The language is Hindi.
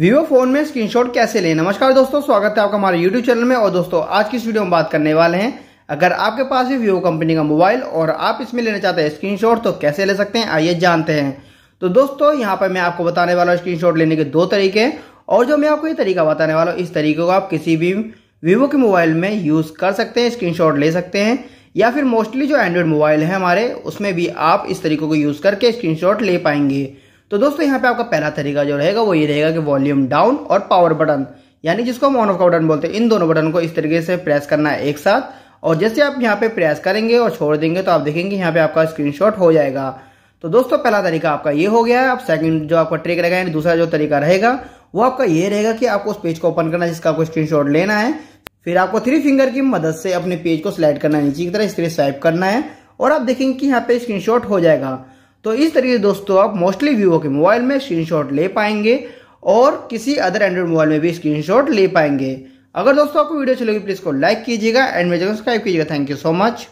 वीवो फोन में स्क्रीनशॉट कैसे लें नमस्कार दोस्तों स्वागत है आपका हमारे यूट्यूब चैनल में और दोस्तों आज की इस वीडियो में बात करने वाले हैं अगर आपके पास भी वीवो कंपनी का मोबाइल और आप इसमें लेना चाहते हैं स्क्रीनशॉट तो कैसे ले सकते हैं आइए जानते हैं तो दोस्तों यहाँ पर मैं आपको बताने वाला हूँ स्क्रीन लेने के दो तरीके और जो मैं आपको ये तरीका बताने वाला हूँ इस तरीके को आप किसी भी वीवो के मोबाइल में यूज़ कर सकते हैं स्क्रीन ले सकते हैं या फिर मोस्टली जो एंड्रॉयड मोबाइल है हमारे उसमें भी आप इस तरीके को यूज़ करके स्क्रीन ले पाएंगे तो दोस्तों यहाँ पे आपका पहला तरीका जो रहेगा वो ये रहेगा कि वॉल्यूम डाउन और पावर बटन यानी जिसको हम ऑन ऑफ का बटन बोलते हैं इन दोनों बटन को इस तरीके से प्रेस करना है एक साथ और जैसे आप यहाँ पे प्रेस करेंगे और छोड़ देंगे तो आप देखेंगे यहाँ पे आपका स्क्रीनशॉट हो जाएगा तो दोस्तों पहला तरीका आपका ये हो गया है अब सेकंड जो आपका ट्रिक रहेगा यानी दूसरा जो तरीका रहेगा वो आपका ये रहेगा कि आपको उस पेज को ओपन करना है जिसका आपको स्क्रीन लेना है फिर आपको थ्री फिंगर की मदद से अपने पेज को सिलेक्ट करना है नीचे की तरह इस तरह स्वाइप करना है और आप देखेंगे कि यहाँ पे स्क्रीनशॉट हो जाएगा तो इस तरीके से दोस्तों आप मोस्टली वीवो के मोबाइल में स्क्रीनशॉट ले पाएंगे और किसी अदर एंड्रॉइड मोबाइल में भी स्क्रीनशॉट ले पाएंगे अगर दोस्तों आपको वीडियो अच्छी लगी प्लीज़ को लाइक कीजिएगा एंड मेरे सब्सक्राइब कीजिएगा थैंक यू सो मच